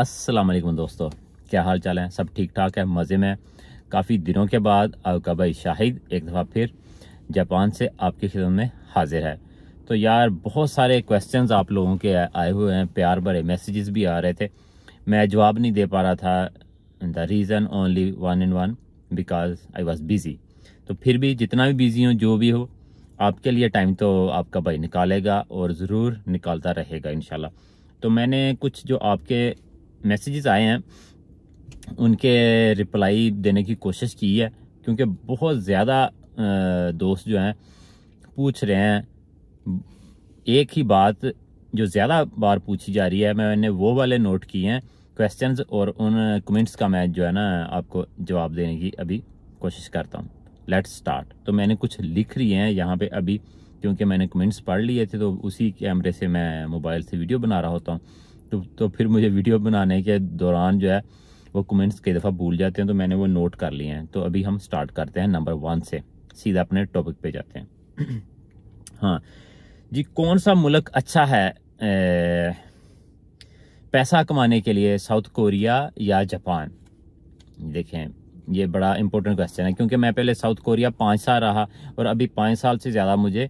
अस्सलाम वालेकुम दोस्तों क्या हाल चाल है सब ठीक ठाक है मज़े में काफ़ी दिनों के बाद आपका भाई शाहिद एक दफ़ा फिर जापान से आपकी खिदमत में हाजिर है तो यार बहुत सारे क्वेश्चंस आप लोगों के आए हुए हैं प्यार भरे मैसेजेस भी आ रहे थे मैं जवाब नहीं दे पा रहा था the reason only one in one because I was busy तो फिर भी जितना भी बिज़ी हो जो भी हो आपके लिए टाइम तो आपका भाई निकालेगा और ज़रूर निकालता रहेगा इन तो मैंने कुछ जो आपके मैसेजेस आए हैं उनके रिप्लाई देने की कोशिश की है क्योंकि बहुत ज़्यादा दोस्त जो हैं पूछ रहे हैं एक ही बात जो ज़्यादा बार पूछी जा रही है मैंने वो वाले नोट किए हैं क्वेश्चंस और उन कमेंट्स का मैं जो है ना आपको जवाब देने की अभी कोशिश करता हूँ लेट्स स्टार्ट तो मैंने कुछ लिख रही हैं यहाँ पे अभी क्योंकि मैंने कमेंट्स पढ़ लिए थे तो उसी कैमरे से मैं मोबाइल से वीडियो बना रहा होता हूँ तो, तो फिर मुझे वीडियो बनाने के दौरान जो है वो कमेंट्स कई दफ़ा भूल जाते हैं तो मैंने वो नोट कर लिए हैं तो अभी हम स्टार्ट करते हैं नंबर वन से सीधा अपने टॉपिक पे जाते हैं हाँ जी कौन सा मुल्क अच्छा है ए, पैसा कमाने के लिए साउथ कोरिया या जापान देखें ये बड़ा इंपॉर्टेंट क्वेश्चन है क्योंकि मैं पहले साउथ कोरिया पाँच साल रहा और अभी पाँच साल से ज़्यादा मुझे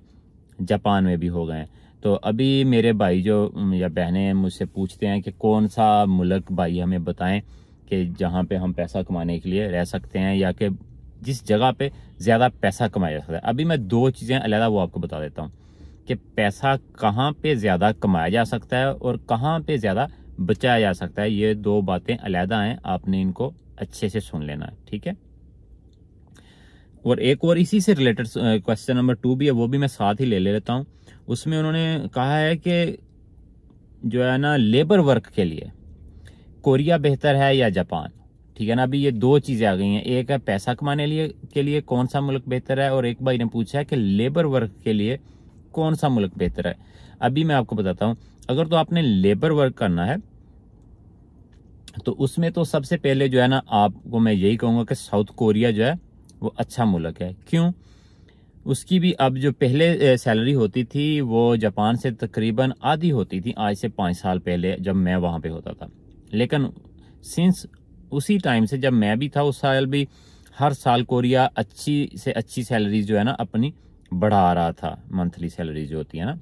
जापान में भी हो गए हैं तो अभी मेरे भाई जो या बहने मुझसे पूछते हैं कि कौन सा मुल्क भाई हमें बताएं कि जहाँ पे हम पैसा कमाने के लिए रह सकते हैं या कि जिस जगह पे ज़्यादा पैसा कमाया जा सकता है अभी मैं दो चीज़ें अलहदा वो आपको बता देता हूँ कि पैसा कहाँ पे ज़्यादा कमाया जा सकता है और कहाँ पे ज़्यादा बचाया जा सकता है ये दो बातें अलहदा हैं आपने इनको अच्छे से सुन लेना है ठीक है और एक और इसी से रिलेटेड क्वेश्चन नंबर टू भी है वो भी मैं साथ ही ले लेता हूँ उसमें उन्होंने कहा है कि जो है ना लेबर वर्क के लिए कोरिया बेहतर है या जापान ठीक है ना अभी ये दो चीज़ें आ गई हैं एक है पैसा कमाने लिए के लिए कौन सा मुल्क बेहतर है और एक भाई ने पूछा है कि लेबर वर्क के लिए कौन सा मुल्क बेहतर है अभी मैं आपको बताता हूँ अगर तो आपने लेबर वर्क करना है तो उसमें तो सबसे पहले जो है ना आपको मैं यही कहूँगा कि साउथ कोरिया जो है वो अच्छा मुल्क है क्यों उसकी भी अब जो पहले सैलरी होती थी वो जापान से तकरीबन आधी होती थी आज से पाँच साल पहले जब मैं वहाँ पे होता था लेकिन सिंस उसी टाइम से जब मैं भी था उस साल भी हर साल कोरिया अच्छी से अच्छी सैलरी जो है ना अपनी बढ़ा रहा था मंथली सैलरी जो होती है ना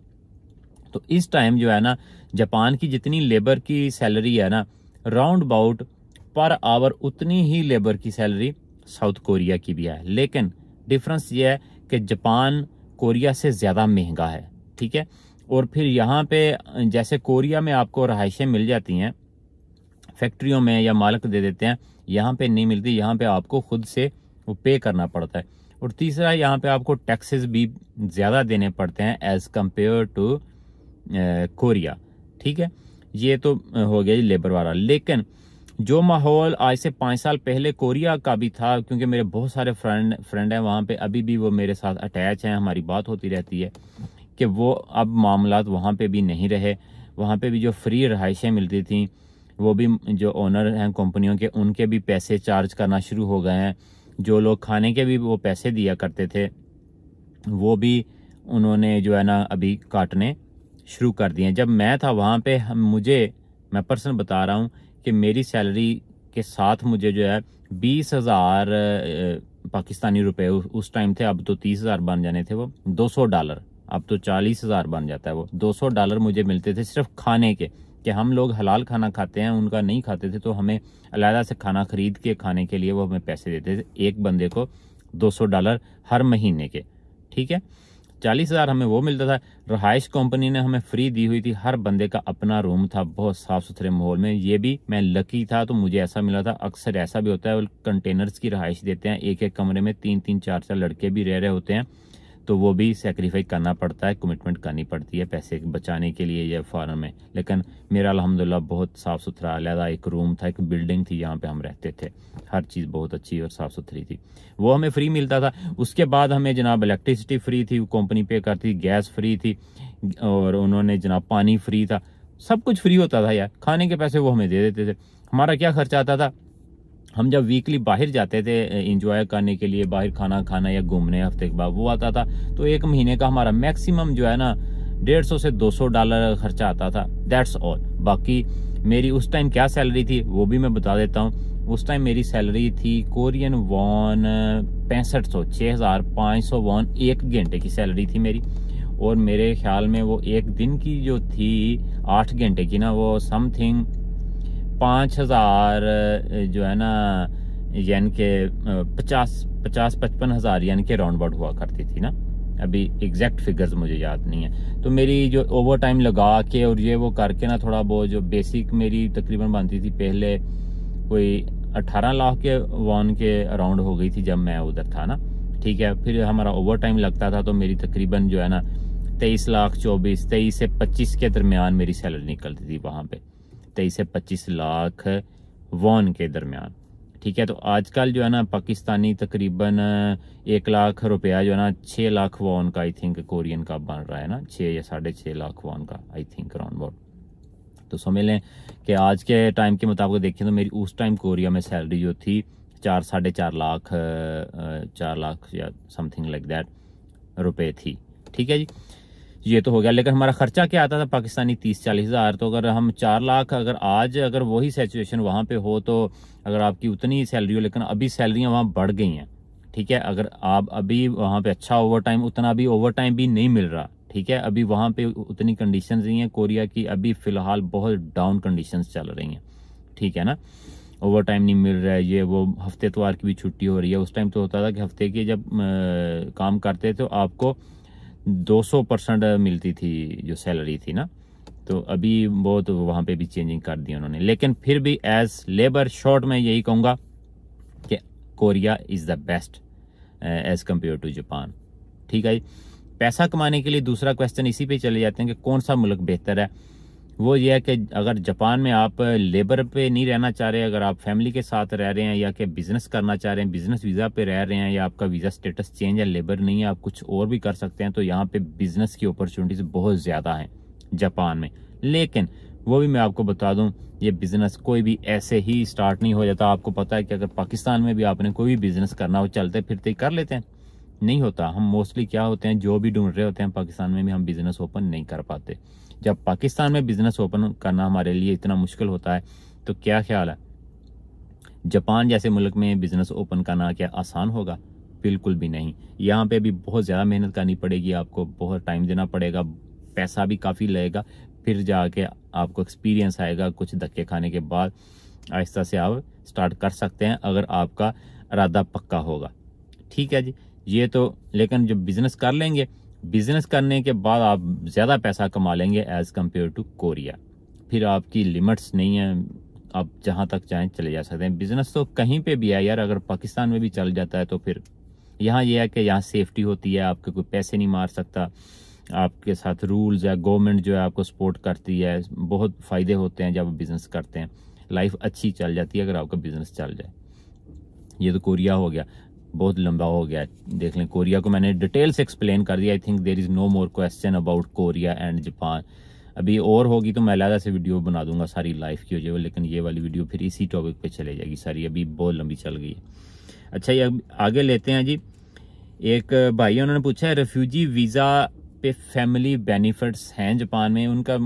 तो इस टाइम जो है ना जापान की जितनी लेबर की सैलरी है ना राउंड अबाउट पर आवर उतनी ही लेबर की सैलरी साउथ कोरिया की भी है लेकिन डिफरेंस ये है कि जापान कोरिया से ज़्यादा महंगा है ठीक है और फिर यहाँ पे जैसे कोरिया में आपको रहाइशें मिल जाती हैं फैक्ट्रियों में या मालक दे देते हैं यहाँ पे नहीं मिलती यहाँ पे आपको खुद से वो पे करना पड़ता है और तीसरा यहाँ पे आपको टैक्सेस भी ज़्यादा देने पड़ते हैं एज़ कम्पेयर टू कोरिया ठीक है ये तो हो गया जी लेबर वाला लेकिन जो माहौल आज से पाँच साल पहले कोरिया का भी था क्योंकि मेरे बहुत सारे फ्रेंड फ्रेंड हैं वहाँ पे अभी भी वो मेरे साथ अटैच हैं हमारी बात होती रहती है कि वो अब मामला वहाँ पे भी नहीं रहे वहाँ पे भी जो फ्री रहायशें मिलती थी वो भी जो ओनर हैं कंपनियों के उनके भी पैसे चार्ज करना शुरू हो गए हैं जो लोग खाने के भी वो पैसे दिया करते थे वो भी उन्होंने जो है ना अभी काटने शुरू कर दिए जब मैं था वहाँ पे हम मुझे मैं पर्सन बता रहा हूँ कि मेरी सैलरी के साथ मुझे जो है बीस हज़ार पाकिस्तानी रुपए उस टाइम थे अब तो तीस हज़ार बन जाने थे वो दो सौ डॉलर अब तो चालीस हज़ार बन जाता है वो दो सौ डॉलर मुझे मिलते थे सिर्फ खाने के कि हम लोग हलाल खाना खाते हैं उनका नहीं खाते थे तो हमें अलहदा से खाना ख़रीद के खाने के लिए वो हमें पैसे देते थे एक बंदे को सौ डॉलर हर महीने के ठीक है चालीस हज़ार हमें वो मिलता था रहायश कंपनी ने हमें फ्री दी हुई थी हर बंदे का अपना रूम था बहुत साफ़ सुथरे माहौल में ये भी मैं लकी था तो मुझे ऐसा मिला था अक्सर ऐसा भी होता है कंटेनर्स की रहायश देते हैं एक एक कमरे में तीन तीन चार चार लड़के भी रह रहे होते हैं तो वो भी सेक्रीफाई करना पड़ता है कमिटमेंट करनी पड़ती है पैसे बचाने के लिए या फॉर्म में लेकिन मेरा अलहमदिल्ला बहुत साफ़ सुथरा अलहदा एक रूम था एक बिल्डिंग थी यहाँ पे हम रहते थे हर चीज़ बहुत अच्छी और साफ़ सुथरी थी वो हमें फ्री मिलता था उसके बाद हमें जनाब इलेक्ट्रिसिटी फ्री थी कंपनी पे करती थी गैस फ्री थी और उन्होंने जनाब पानी फ्री था सब कुछ फ्री होता था यार खाने के पैसे वो हमें दे देते थे हमारा क्या खर्चा आता था हम जब वीकली बाहर जाते थे इंजॉय करने के लिए बाहर खाना खाना या घूमने हफ्ते के बाद वो आता था तो एक महीने का हमारा मैक्सिमम जो है ना डेढ़ सौ से दो सौ डॉलर खर्चा आता था दैट्स ऑल बाकी मेरी उस टाइम क्या सैलरी थी वो भी मैं बता देता हूँ उस टाइम मेरी सैलरी थी कोरियन वॉन पैंसठ सौ छः हज़ार पाँच सौ वॉन एक घंटे की सैलरी थी मेरी और मेरे ख्याल में वो एक दिन की जो थी आठ घंटे की ना वो समथिंग पाँच हज़ार जो है ना यानि के पचास पचास पचपन हज़ार यानि के राउंड अबाउट हुआ करती थी ना अभी एग्जैक्ट फिगर्स मुझे याद नहीं है तो मेरी जो ओवर टाइम लगा के और ये वो करके ना थोड़ा बहुत जो बेसिक मेरी तकरीबन बनती थी पहले कोई अट्ठारह लाख के वन के अराउंड हो गई थी जब मैं उधर था ना ठीक है फिर हमारा ओवर टाइम लगता था तो मेरी तकरीबन जो है ना तेईस लाख चौबीस तेईस से पच्चीस के दरमियान मेरी सैलरी निकलती थी वहाँ पर तेईस से पच्चीस लाख वॉन के दरमियान ठीक है तो आजकल जो है ना पाकिस्तानी तकरीबन एक लाख रुपया जो है ना छः लाख वॉन का आई थिंक कोरियन का बन रहा है ना छः या साढ़े छः लाख वॉन का आई थिंक राउंड अबाउट तो समझ लें कि आज के टाइम के मुताबिक देखें तो मेरी उस टाइम कोरिया में सैलरी जो थी चार साढ़े चार लाख चार लाख या समथिंग लाइक दैट रुपये थी ठीक है जी ये तो हो गया लेकिन हमारा खर्चा क्या आता था पाकिस्तानी तीस चालीस हज़ार तो अगर हम चार लाख अगर आज अगर वही सिचुएशन वहाँ पे हो तो अगर आपकी उतनी सैलरी हो लेकिन अभी सैलरियाँ वहाँ बढ़ गई हैं ठीक है अगर आप अभी वहाँ पे अच्छा ओवर टाइम उतना अभी ओवर टाइम भी नहीं मिल रहा ठीक है अभी वहाँ पे उतनी कंडीशन नहीं है कोरिया की अभी फ़िलहाल बहुत डाउन कंडीशन चल रही हैं ठीक है ना ओवर टाइम नहीं मिल रहा है ये वो हफ्ते तवार की भी छुट्टी हो रही है उस टाइम तो होता था कि हफ्ते के जब आ, काम करते तो आपको 200 परसेंट मिलती थी जो सैलरी थी ना तो अभी बहुत वहाँ पे भी चेंजिंग कर दी उन्होंने लेकिन फिर भी एज लेबर शॉर्ट में यही कहूँगा कि Korea is the best as compare to Japan ठीक है पैसा कमाने के लिए दूसरा क्वेश्चन इसी पे चले जाते हैं कि कौन सा मुल्क बेहतर है वो ये है कि अगर जापान में आप लेबर पे नहीं रहना चाह रहे अगर आप फैमिली के साथ रह रहे हैं या कि बिज़नेस करना चाह रहे हैं बिज़नेस वीज़ा पे रह रहे हैं या आपका वीज़ा स्टेटस चेंज है लेबर नहीं है आप कुछ और भी कर सकते हैं तो यहाँ पे बिज़नेस की अपॉर्चुनिटीज़ बहुत ज़्यादा हैं जापान में लेकिन वो भी मैं आपको बता दूं ये बिज़नेस कोई भी ऐसे ही स्टार्ट नहीं हो जाता आपको पता है कि अगर पाकिस्तान में भी आपने कोई भी बिज़नेस करना हो चलते फिरते कर लेते हैं नहीं होता हम मोस्टली क्या होते हैं जो भी ढूंढ रहे होते हैं पाकिस्तान में भी हम बिज़नेस ओपन नहीं कर पाते जब पाकिस्तान में बिजनेस ओपन करना हमारे लिए इतना मुश्किल होता है तो क्या ख्याल है जापान जैसे मुल्क में बिजनेस ओपन करना क्या आसान होगा बिल्कुल भी नहीं यहाँ पे भी बहुत ज़्यादा मेहनत करनी पड़ेगी आपको बहुत टाइम देना पड़ेगा पैसा भी काफ़ी लगेगा फिर जाके आपको एक्सपीरियंस आएगा कुछ धक्के खाने के बाद आहिस्ता से आप स्टार्ट कर सकते हैं अगर आपका इरादा पक्का होगा ठीक है जी ये तो लेकिन जो बिज़नेस कर लेंगे बिजनेस करने के बाद आप ज़्यादा पैसा कमा लेंगे एज़ कम्पेयर टू कोरिया फिर आपकी लिमिट्स नहीं है आप जहाँ तक चाहें चले जा सकते हैं बिजनेस तो कहीं पे भी है यार अगर पाकिस्तान में भी चल जाता है तो फिर यहाँ ये यह है कि यहाँ सेफ्टी होती है आपके कोई पैसे नहीं मार सकता आपके साथ रूल्स है गवर्नमेंट जो है आपको सपोर्ट करती है बहुत फ़ायदे होते हैं जब बिज़नेस करते हैं लाइफ अच्छी चल जाती है अगर आपका बिज़नेस चल जाए ये तो कोरिया हो गया बहुत लंबा हो गया देख लें कोरिया को मैंने डिटेल से एक्सप्लेन कर दिया I think there is no more question about Korea and Japan अभी और होगी तो मैं अलहदा से वीडियो बना दूंगा सारी लाइफ की हो जाए लेकिन ये वाली वीडियो फिर इसी टॉपिक पे चले जाएगी सारी अभी बहुत लंबी चल गई है अच्छा ये आगे लेते हैं जी एक भाई उन्होंने पूछा है रेफ्यूजी वीज़ा पे फैमिली बेनिफिट्स हैं जापान में उनका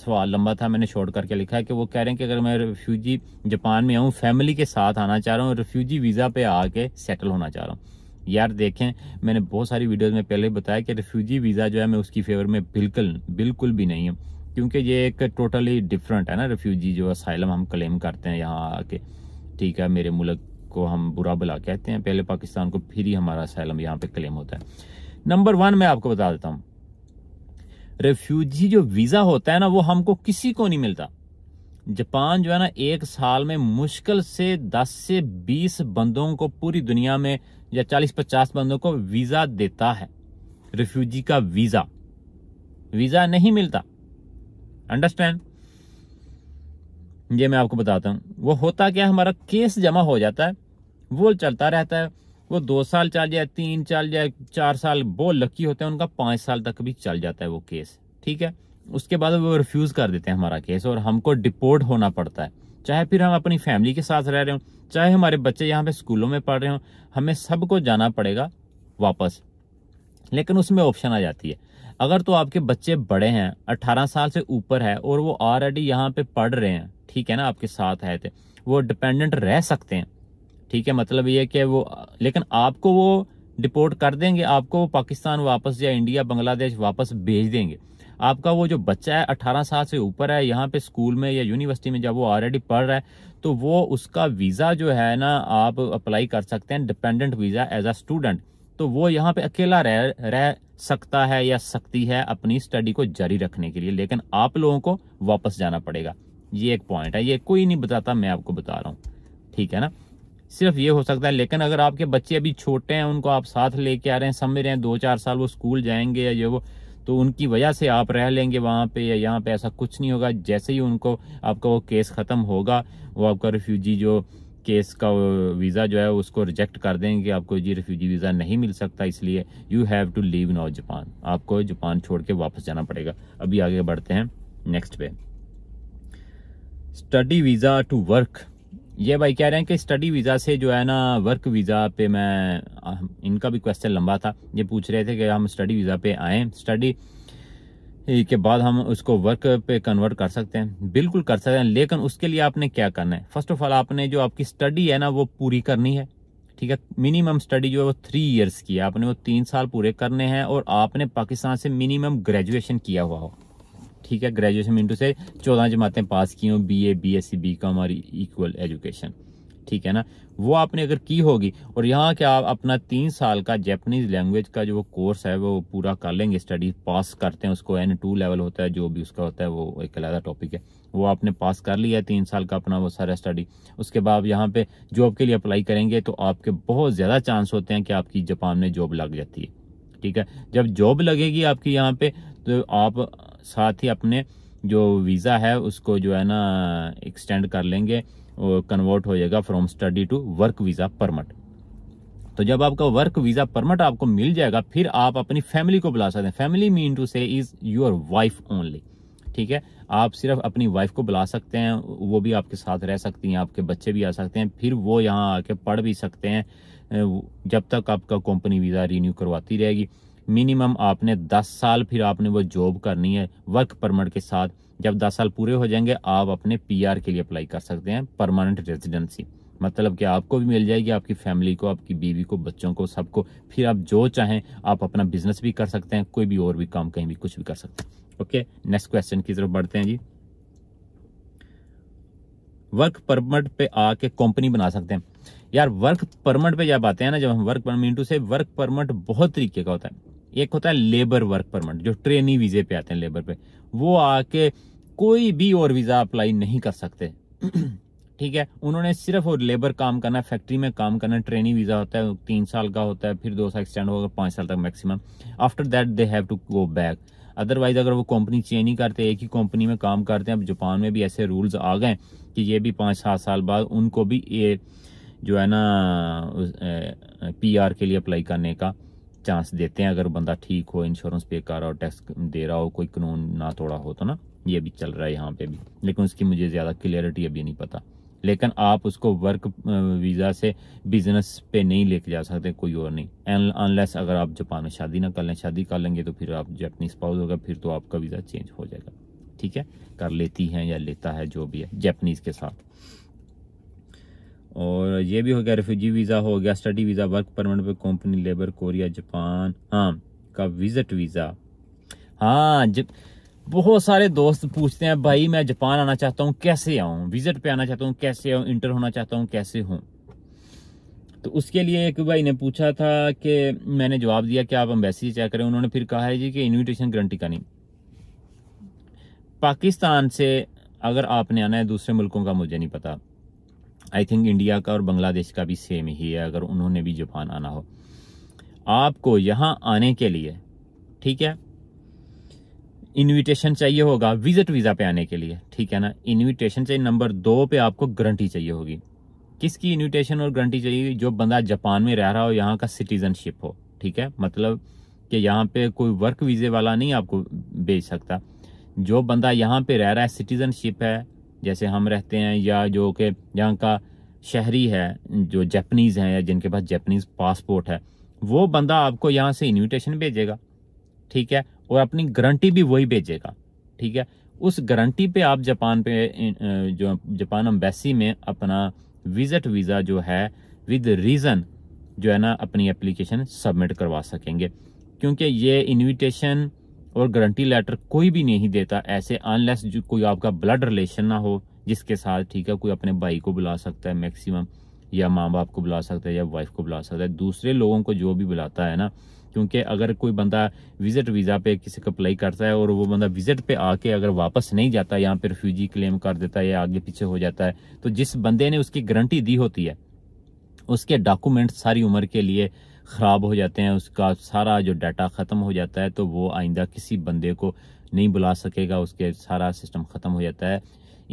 सवाल लंबा था मैंने शॉर्ट करके लिखा है कि वो कह रहे हैं कि अगर मैं रिफ्यूजी जापान में आऊँ फैमिली के साथ आना चाह रहा हूँ रिफ्यूजी वीज़ा पे आके सेटल होना चाह रहा हूँ यार देखें मैंने बहुत सारी वीडियोज़ में पहले बताया कि रिफ्यूजी वीज़ा जो है मैं उसकी फेवर में बिल्कुल बिल्कुल भी नहीं हूँ क्योंकि ये एक टोटली डिफरेंट है ना रिफ्यूजी जो असाइलम हम क्लेम करते हैं यहाँ आके ठीक है मेरे मुल्क को हम बुरा भला कहते हैं पहले पाकिस्तान को फिर ही हमारा असाइलम यहाँ पे क्लेम होता है नंबर वन मैं आपको बता देता हूँ रेफ्यूजी जो वीजा होता है ना वो हमको किसी को नहीं मिलता जापान जो है ना एक साल में मुश्किल से 10 से 20 बंदों को पूरी दुनिया में या 40-50 बंदों को वीजा देता है रेफ्यूजी का वीजा वीजा नहीं मिलता अंडरस्टैंड ये मैं आपको बताता हूँ वो होता क्या हमारा केस जमा हो जाता है वो चलता रहता है वो दो साल चल जाए तीन चल जाए चार साल वो लकी होते हैं उनका पाँच साल तक भी चल जाता है वो केस ठीक है उसके बाद वो रिफ्यूज़ कर देते हैं हमारा केस और हमको डिपोर्ट होना पड़ता है चाहे फिर हम अपनी फैमिली के साथ रह रहे हों चाहे हमारे बच्चे यहाँ पे स्कूलों में पढ़ रहे हों हमें सबको जाना पड़ेगा वापस लेकिन उसमें ऑप्शन आ जाती है अगर तो आपके बच्चे बड़े हैं अट्ठारह साल से ऊपर है और वो ऑलरेडी यहाँ पे पढ़ रहे हैं ठीक है ना आपके साथ है तो वो डिपेंडेंट रह सकते हैं ठीक है मतलब ये कि वो लेकिन आपको वो डिपोर्ट कर देंगे आपको वो पाकिस्तान वापस या इंडिया बांग्लादेश वापस भेज देंगे आपका वो जो बच्चा है 18 साल से ऊपर है यहाँ पे स्कूल में या यूनिवर्सिटी में जब वो ऑलरेडी पढ़ रहा है तो वो उसका वीज़ा जो है ना आप अप्लाई कर सकते हैं dependent visa as a student तो वो यहाँ पे अकेला रह रह सकता है या सकती है अपनी स्टडी को जारी रखने के लिए लेकिन आप लोगों को वापस जाना पड़ेगा ये एक पॉइंट है ये कोई नहीं बताता मैं आपको बता रहा हूँ ठीक है ना सिर्फ ये हो सकता है लेकिन अगर आपके बच्चे अभी छोटे हैं उनको आप साथ लेके आ रहे हैं समझ रहे हैं दो चार साल वो स्कूल जाएंगे या ये वो तो उनकी वजह से आप रह लेंगे वहाँ पे या यहाँ पे ऐसा कुछ नहीं होगा जैसे ही उनको आपका वो केस ख़त्म होगा वो आपका रिफ्यूजी जो केस का वीज़ा जो है उसको रिजेक्ट कर देंगे आपको जी रिफ्यूजी वीज़ा नहीं मिल सकता इसलिए you have to leave now Japan आपको जापान छोड़ के वापस जाना पड़ेगा अभी आगे बढ़ते हैं नेक्स्ट पे स्टडी वीज़ा टू वर्क ये भाई कह रहे हैं कि स्टडी वीज़ा से जो है ना वर्क वीज़ा पे मैं इनका भी क्वेश्चन लंबा था ये पूछ रहे थे कि हम स्टडी वीज़ा पे आए स्टडी के बाद हम उसको वर्क पे कन्वर्ट कर सकते हैं बिल्कुल कर सकते हैं लेकिन उसके लिए आपने क्या करना है फर्स्ट ऑफ ऑल आपने जो आपकी स्टडी है ना वो पूरी करनी है ठीक है मिनिमम स्टडी जो है वो थ्री ईयर्स की है आपने वो तीन साल पूरे करने हैं और आपने पाकिस्तान से मिनिमम ग्रेजुएशन किया हुआ हो ठीक है ग्रेजुएशन इंटू से चौदह जमातें पास की हों B A B S C B com और इक्वल एजुकेशन ठीक है ना वो आपने अगर की होगी और यहाँ के आप अपना तीन साल का जैपनीज लैंग्वेज का जो कोर्स है वो पूरा कर लेंगे स्टडी पास करते हैं उसको एन टू लेवल होता है जो भी उसका होता है वो एक अलग टॉपिक है वो आपने पास कर लिया है तीन साल का अपना वो सारा स्टडी उसके बाद यहाँ पे जॉब के लिए अप्लाई करेंगे तो आपके बहुत ज़्यादा चांस होते हैं कि आपकी जापान में जॉब लग जाती है ठीक है जब जॉब लगेगी आपकी यहाँ पे तो आप साथ ही अपने जो वीज़ा है उसको जो है ना एक्सटेंड कर लेंगे और कन्वर्ट हो जाएगा from study to work visa permit तो जब आपका वर्क वीज़ा परमट आपको मिल जाएगा फिर आप अपनी फैमिली को बुला सकते हैं family mean to say is your wife only ठीक है आप सिर्फ अपनी वाइफ को बुला सकते हैं वो भी आपके साथ रह सकती हैं आपके बच्चे भी आ सकते हैं फिर वो यहाँ आके पढ़ भी सकते हैं जब तक आपका कंपनी वीज़ा रिन्यू करवाती रहेगी मिनिमम आपने 10 साल फिर आपने वो जॉब करनी है वर्क परमिट के साथ जब 10 साल पूरे हो जाएंगे आप अपने पीआर के लिए अप्लाई कर सकते हैं परमानेंट रेजिडेंसी मतलब कि आपको भी मिल जाएगी आपकी फैमिली को आपकी बीवी को बच्चों को सबको फिर आप जो चाहें आप अपना बिजनेस भी कर सकते हैं कोई भी और भी काम कहीं भी कुछ भी कर सकते हैं ओके नेक्स्ट क्वेश्चन की तरफ बढ़ते हैं जी वर्क परमिट पे आके कंपनी बना सकते हैं यार वर्क परमिट पे जब आते हैं ना जब हम वर्क परमिट से वर्क परमिट बहुत तरीके का होता है एक होता है लेबर वर्क परमिट जो ट्रेनी वीजे पे आते हैं लेबर पे वो आके कोई भी और वीजा अप्लाई नहीं कर सकते ठीक है उन्होंने सिर्फ और लेबर काम करना फैक्ट्री में काम करना ट्रेनिंग वीजा होता है तीन साल का होता है फिर दो साल एक्सटेंड होगा पाँच साल तक maximum after that they have to go back otherwise अगर वो कंपनी चेंज नहीं करते एक ही कंपनी में काम करते हैं अब जापान में भी ऐसे रूल्स आ गए कि ये भी पाँच सात साल बाद उनको भी ये जो है ना पी आर के लिए अप्लाई करने का चांस देते हैं अगर बंदा ठीक हो इंश्योरेंस पे कर रहा हो टैक्स दे रहा हो कोई कानून ना तोड़ा हो तो ना ये भी चल रहा है यहाँ पे भी लेकिन उसकी मुझे ज़्यादा क्लियरिटी अभी नहीं पता लेकिन आप उसको वर्क वीज़ा से बिजनेस पे नहीं लेके जा सकते कोई और नहीं अनलेस अगर आप जापान में शादी ना कर लें शादी कर लेंगे तो फिर आप जैपनीज पाउस होगा फिर तो आपका वीज़ा चेंज हो जाएगा ठीक है कर लेती हैं या लेता है जो भी है जैपनीज़ के साथ और ये भी हो गया रेफ्यूजी वीज़ा हो गया स्टडी वीज़ा वर्क परमिट पे कंपनी लेबर कोरिया जापान हाँ का विज़िट वीज़ा हाँ जब बहुत सारे दोस्त पूछते हैं भाई मैं जापान आना चाहता हूँ कैसे आऊँ विज़िट पे आना चाहता हूँ कैसे आऊँ इंटर होना चाहता हूँ कैसे हूँ तो उसके लिए एक भाई ने पूछा था कि मैंने जवाब दिया कि आप अम्बेसी चेक करें उन्होंने फिर कहा है जी कि इन्विटेशन गारंटी का नहीं पाकिस्तान से अगर आपने आना है दूसरे मुल्कों का मुझे नहीं पता आई थिंक इंडिया का और बांग्लादेश का भी सेम ही है अगर उन्होंने भी जापान आना हो आपको यहाँ आने के लिए ठीक है इनविटेशन चाहिए होगा विजिट वीज़ा पे आने के लिए ठीक है ना इनविटेशन चाहिए नंबर दो पे आपको गारंटी चाहिए होगी किसकी इनविटेशन और गारंटी चाहिए जो बंदा जापान में रह रहा हो यहाँ का सिटीजनशिप हो ठीक है मतलब कि यहाँ पे कोई वर्क वीज़े वाला नहीं आपको भेज सकता जो बंदा यहाँ पे रह रहा है सिटीजनशिप है जैसे हम रहते हैं या जो कि यहाँ का शहरी है जो जैपनीज़ हैं या जिनके पास जैपनीज़ पासपोर्ट है वो बंदा आपको यहाँ से इन्विटेशन भेजेगा ठीक है और अपनी गारंटी भी वही भेजेगा ठीक है उस गारंटी पे आप जापान पे जो जापान अम्बेसी में अपना विजिट वीज़ा जो है विद रीज़न जो है ना अपनी एप्लीकेशन सबमिट करवा सकेंगे क्योंकि ये इन्विटेशन और गारंटी लेटर कोई भी नहीं देता ऐसे अनलेस कोई आपका ब्लड रिलेशन ना हो जिसके साथ ठीक है कोई अपने भाई को बुला सकता है मैक्सिमम या माँ बाप को बुला सकता है या वाइफ को बुला सकता है दूसरे लोगों को जो भी बुलाता है ना क्योंकि अगर कोई बंदा विजिट वीज़ा पे किसी को अप्लाई करता है और वो बंदा विजिट पे आके अगर वापस नहीं जाता यहाँ पे रिफ्यूजी क्लेम कर देता है या आगे पीछे हो जाता है तो जिस बंदे ने उसकी गारंटी दी होती है उसके डॉक्यूमेंट सारी उम्र के लिए ख़राब हो जाते हैं उसका सारा जो डाटा ख़त्म हो जाता है तो वो आइंदा किसी बंदे को नहीं बुला सकेगा उसके सारा सिस्टम ख़त्म हो जाता है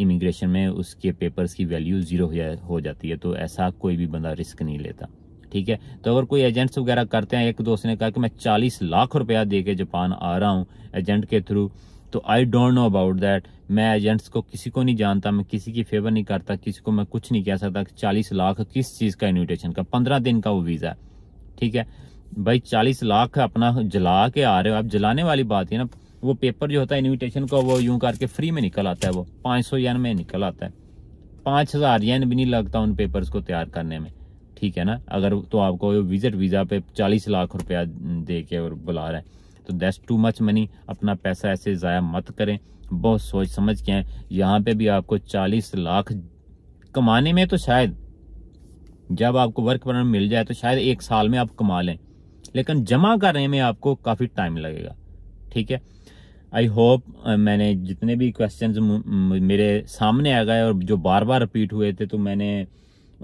इमिग्रेशन में उसके पेपर्स की वैल्यू ज़ीरो हो जाती है तो ऐसा कोई भी बंदा रिस्क नहीं लेता ठीक है तो अगर कोई एजेंट्स वगैरह करते हैं एक दोस्त ने कहा कि मैं चालीस लाख रुपया दे के जापान आ रहा हूँ एजेंट के थ्रू तो I don't know about that मैं एजेंट्स को किसी को नहीं जानता मैं किसी की फेवर नहीं करता किसी को मैं कुछ नहीं कह सकता कि चालीस लाख किस चीज़ का इन्विटेशन का पंद्रह दिन का वो वीज़ा है ठीक है भाई चालीस लाख अपना जला के आ रहे हो आप जलाने वाली बात है ना वो पेपर जो होता है इन्विटेशन का वो यूं करके फ्री में निकल आता है वो पाँच सौ यन में निकल आता है पाँच हज़ार यन भी नहीं लगता उन पेपर्स को तैयार करने में ठीक है ना अगर तो आपको विजिट वीज़ा पे चालीस लाख रुपया दे के और बुला रहे हैं तो दैट्स टू मच मनी अपना पैसा ऐसे ज़ाया मत करें बहुत सोच समझ के हैं यहाँ पे भी आपको चालीस लाख कमाने में तो शायद जब आपको वर्क परमिट मिल जाए तो शायद एक साल में आप कमा लें लेकिन जमा करने में आपको काफ़ी टाइम लगेगा ठीक है आई होप मैंने जितने भी क्वेश्चन मेरे सामने आ गए और जो बार बार रिपीट हुए थे तो मैंने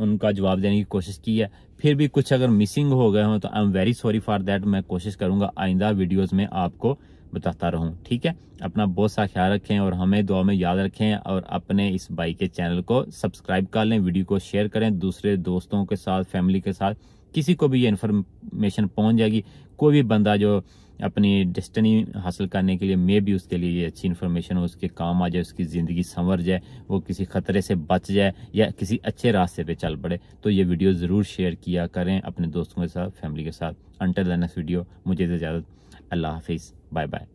उनका जवाब देने की कोशिश की है फिर भी कुछ अगर मिसिंग हो गए हों तो I am very sorry for that मैं कोशिश करूंगा आइंदा वीडियोज़ में आपको बताता रहूँ ठीक है अपना बहुत सा ख्याल रखें और हमें दुआ में याद रखें और अपने इस बाइक के चैनल को सब्सक्राइब कर लें वीडियो को शेयर करें दूसरे दोस्तों के साथ फैमिली के साथ किसी को भी ये इन्फॉर्मेशन पहुँच जाएगी कोई भी बंदा जो अपनी डेस्टनी हासिल करने के लिए मे भी उसके लिए ये अच्छी इन्फॉर्मेशन हो उसके काम आ जाए उसकी ज़िंदगी संवर जाए वो किसी खतरे से बच जाए या किसी अच्छे रास्ते पे चल पड़े तो ये वीडियो ज़रूर शेयर किया करें अपने दोस्तों के साथ फैमिली के साथ अंटर द नेक्स्ट वीडियो मुझे इजाज़त अल्लाह हाफिज़ Bye bye.